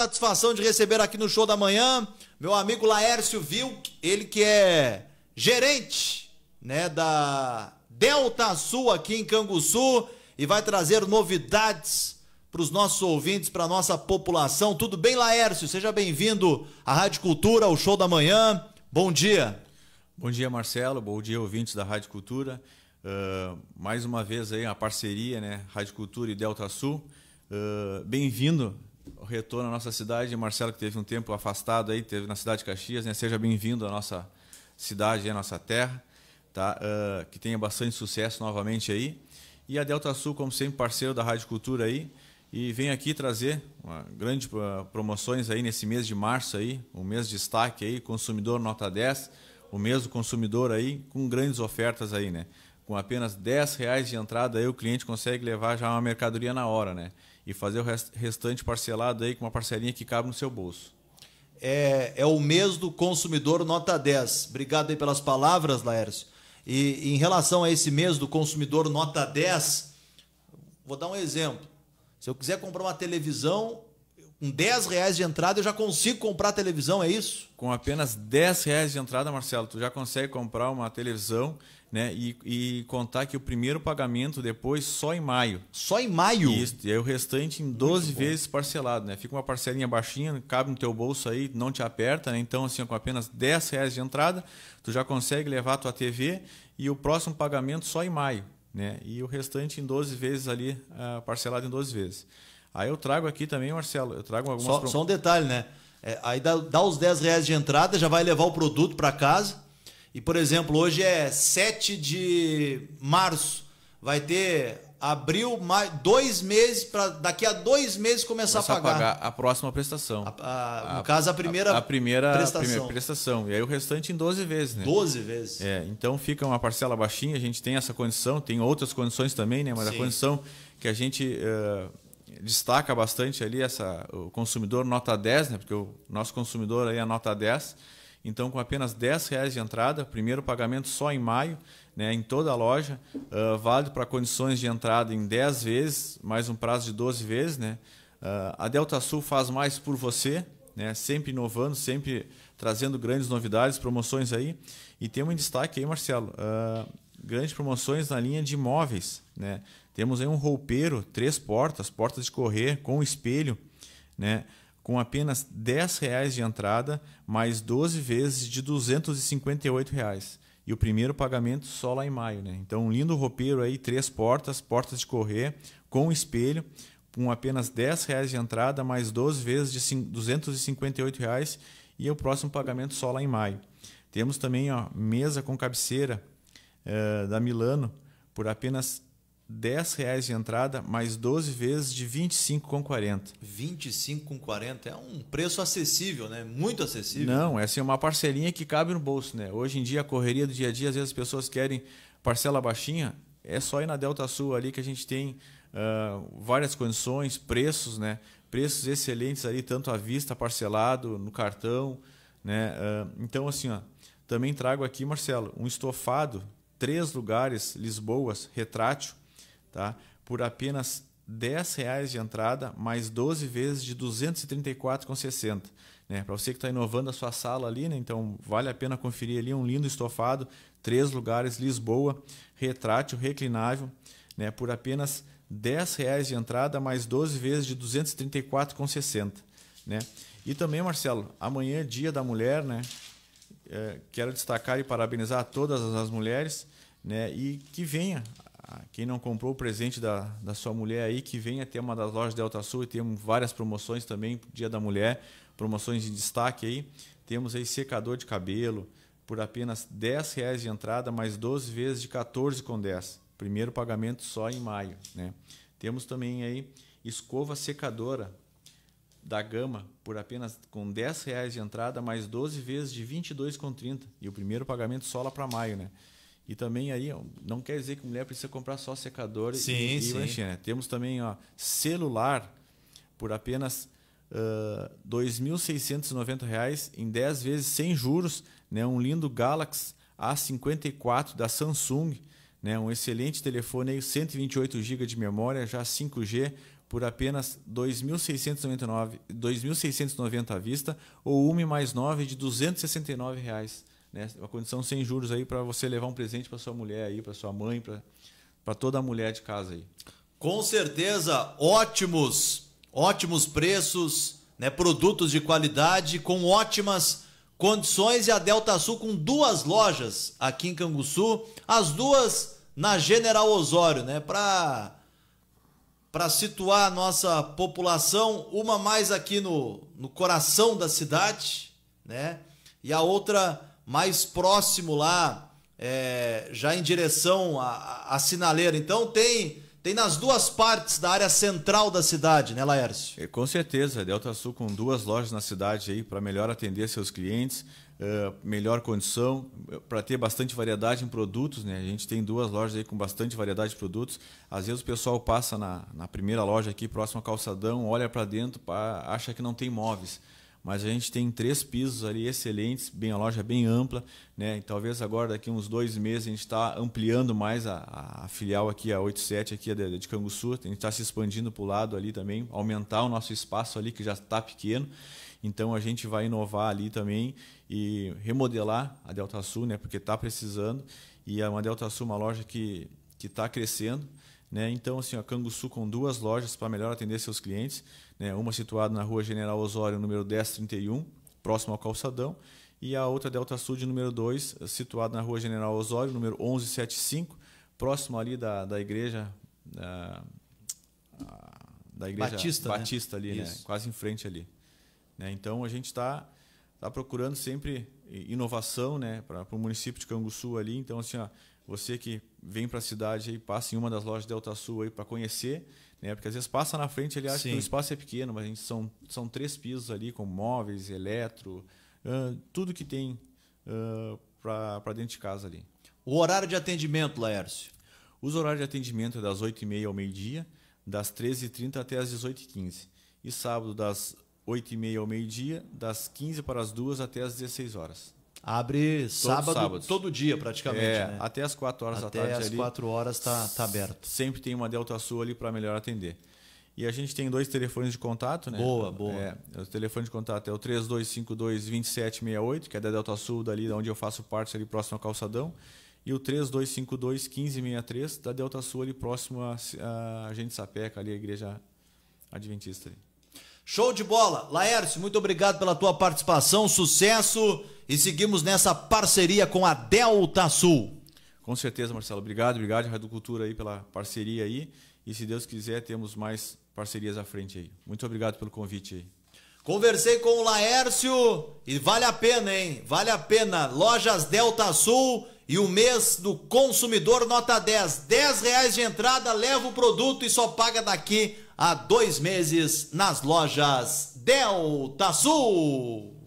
satisfação de receber aqui no show da manhã meu amigo Laércio Vilk, ele que é gerente, né, da Delta Sul aqui em Canguçu e vai trazer novidades para os nossos ouvintes, para a nossa população. Tudo bem, Laércio? Seja bem-vindo à Rádio Cultura, ao show da manhã. Bom dia. Bom dia, Marcelo. Bom dia, ouvintes da Rádio Cultura. Uh, mais uma vez aí a parceria, né, Rádio Cultura e Delta Sul. Uh, bem-vindo retorno à nossa cidade. Marcelo, que teve um tempo afastado aí, teve na cidade de Caxias, né? Seja bem-vindo à nossa cidade, à nossa terra, tá? Uh, que tenha bastante sucesso novamente aí. E a Delta Sul, como sempre, parceiro da Rádio Cultura aí. E vem aqui trazer uma grande ah, promoções aí nesse mês de março aí, um mês de destaque aí, consumidor nota 10, o mês do consumidor aí, com grandes ofertas aí, né? Com apenas 10 reais de entrada aí, o cliente consegue levar já uma mercadoria na hora, né? e fazer o restante parcelado aí com uma parcelinha que cabe no seu bolso. É, é o mês do consumidor nota 10. Obrigado aí pelas palavras, Laércio. E em relação a esse mês do consumidor nota 10, vou dar um exemplo. Se eu quiser comprar uma televisão, com 10 reais de entrada eu já consigo comprar a televisão, é isso? Com apenas 10 reais de entrada, Marcelo, tu já consegue comprar uma televisão né? E, e contar que o primeiro pagamento depois só em maio. Só em maio? Isso, e aí o restante em 12 Muito vezes bom. parcelado, né? Fica uma parcelinha baixinha, cabe no teu bolso aí, não te aperta, né? Então, assim, com apenas 10 reais de entrada, tu já consegue levar a tua TV e o próximo pagamento só em maio, né? E o restante em 12 vezes ali, ah, parcelado em 12 vezes. Aí eu trago aqui também, Marcelo, eu trago algumas... Só, prom... só um detalhe, né? É, aí dá, dá os 10 reais de entrada, já vai levar o produto para casa. E, por exemplo, hoje é 7 de março. Vai ter abril, mais, dois meses, para daqui a dois meses começar, começar a, pagar. a, pagar. a próxima prestação. A, a, no caso, a primeira, a, primeira prestação. primeira prestação. E aí o restante em 12 vezes, né? 12 vezes. É, então fica uma parcela baixinha, a gente tem essa condição, tem outras condições também, né? Mas Sim. a condição que a gente. Uh, destaca bastante ali essa, o consumidor nota 10, né? porque o nosso consumidor aí é nota 10. Então, com apenas R$ reais de entrada, primeiro pagamento só em maio, né, em toda a loja, uh, válido para condições de entrada em 10 vezes, mais um prazo de 12 vezes. Né? Uh, a Delta Sul faz mais por você, né? sempre inovando, sempre trazendo grandes novidades, promoções aí. E tem um destaque aí, Marcelo, uh, grandes promoções na linha de móveis. Né? Temos aí um roupeiro, três portas, portas de correr com espelho, né? com apenas R$ reais de entrada, mais 12 vezes de R$ reais. E o primeiro pagamento só lá em maio. Né? Então, um lindo roupeiro aí, três portas, portas de correr, com espelho, com apenas R$ reais de entrada, mais 12 vezes de R$ reais e o próximo pagamento só lá em maio. Temos também ó, mesa com cabeceira, eh, da Milano por apenas 10 reais de entrada, mais 12 vezes de 25,40. 25,40 é um preço acessível, né? Muito acessível. Não, é assim, uma parcelinha que cabe no bolso, né? Hoje em dia, a correria do dia a dia, às vezes as pessoas querem parcela baixinha, é só ir na Delta Sul ali que a gente tem uh, várias condições, preços, né? Preços excelentes ali, tanto à vista, parcelado, no cartão, né? Uh, então, assim, ó, também trago aqui, Marcelo, um estofado três lugares, Lisboas, retrátil, tá? por apenas R$ reais de entrada, mais 12 vezes de R$ 234,60. Né? Para você que está inovando a sua sala ali, né? então vale a pena conferir ali um lindo estofado, três lugares, Lisboa, retrátil, reclinável, né? por apenas R$ reais de entrada, mais 12 vezes de R$ 234,60. Né? E também, Marcelo, amanhã é dia da mulher, né? É, quero destacar e parabenizar todas as mulheres né? E que venha, quem não comprou o presente da, da sua mulher aí, que venha ter uma das lojas Delta Sul e temos várias promoções também, Dia da Mulher, promoções de destaque aí. Temos aí secador de cabelo por apenas R$ reais de entrada, mais 12 vezes de 14,10. Primeiro pagamento só em maio, né? Temos também aí escova secadora da Gama por apenas com 10 reais de entrada, mais 12 vezes de 22,30 e o primeiro pagamento só lá para maio, né? E também aí, não quer dizer que mulher precisa comprar só secador sim, e, e sim. Né? Temos também ó, celular por apenas R$ uh, 2.690 em 10 vezes sem juros. Né? Um lindo Galaxy A54 da Samsung. Né? Um excelente telefone, aí, 128 GB de memória, já 5G, por apenas R$ 2.690 à vista ou UMI mais 9 de R$ 269. Reais né? Uma condição sem juros aí para você levar um presente para sua mulher aí, para sua mãe, para toda a mulher de casa aí. Com certeza, ótimos, ótimos preços, né? Produtos de qualidade com ótimas condições e a Delta Sul com duas lojas aqui em Canguçu, as duas na General Osório, né? Para para situar a nossa população, uma mais aqui no, no coração da cidade, né? E a outra mais próximo lá, é, já em direção à, à sinaleira. Então tem tem nas duas partes da área central da cidade, né, Laércio? É, com certeza, Delta Sul com duas lojas na cidade aí para melhor atender seus clientes, uh, melhor condição, é, para ter bastante variedade em produtos, né? A gente tem duas lojas aí com bastante variedade de produtos. Às vezes o pessoal passa na, na primeira loja aqui, próximo ao calçadão, olha para dentro, acha que não tem móveis mas a gente tem três pisos ali excelentes, bem a loja é bem ampla, né? E talvez agora daqui uns dois meses a gente está ampliando mais a, a, filial aqui a 87 aqui de, de Canguçu, a gente está se expandindo para o lado ali também, aumentar o nosso espaço ali que já está pequeno. Então a gente vai inovar ali também e remodelar a Delta Sul, né? Porque está precisando e é uma Delta Sul é uma loja que que está crescendo né? Então, assim, a Canguçu com duas lojas para melhor atender seus clientes, né? uma situada na rua General Osório, número 1031, próximo ao Calçadão, e a outra Delta Sud, número 2, situada na rua General Osório, número 1175, próximo ali da, da igreja... Da, da igreja Batista, né? Batista né? ali, né? quase em frente ali. Né? Então, a gente está tá procurando sempre inovação né? para o município de Canguçu ali. Então, assim, ó, você que vem para a cidade e passa em uma das lojas Delta Sul aí para conhecer, né? Porque às vezes passa na frente, ele acha Sim. que o espaço é pequeno, mas a gente são, são três pisos ali com móveis, eletro, uh, tudo que tem uh, para dentro de casa ali. O horário de atendimento, Laércio? Os horários de atendimento é das 8h30 ao meio-dia, das 13h30 até as 18h15. E sábado, das 8h30 ao meio-dia, das 15 para as 2 até as 16 horas. Abre todo sábado, todo dia praticamente. É, né? Até as 4 horas até da tarde. Até as 4 horas está tá aberto. Sempre tem uma Delta Sul ali para melhor atender. E a gente tem dois telefones de contato, né? Boa, boa. É, é o telefone de contato é o 3252-2768, que é da Delta Sul, dali onde eu faço parte, ali próximo ao calçadão. E o 3252-1563, da Delta Sul, ali próximo à, a Gente Sapeca, ali a igreja adventista. Ali. Show de bola. Laércio, muito obrigado pela tua participação, sucesso e seguimos nessa parceria com a Delta Sul. Com certeza, Marcelo. Obrigado, obrigado, Rádio Cultura aí pela parceria aí. E se Deus quiser, temos mais parcerias à frente aí. Muito obrigado pelo convite aí. Conversei com o Laércio e vale a pena, hein? Vale a pena. Lojas Delta Sul e o mês do consumidor nota 10. 10 reais de entrada, leva o produto e só paga daqui há dois meses nas lojas Delta Sul.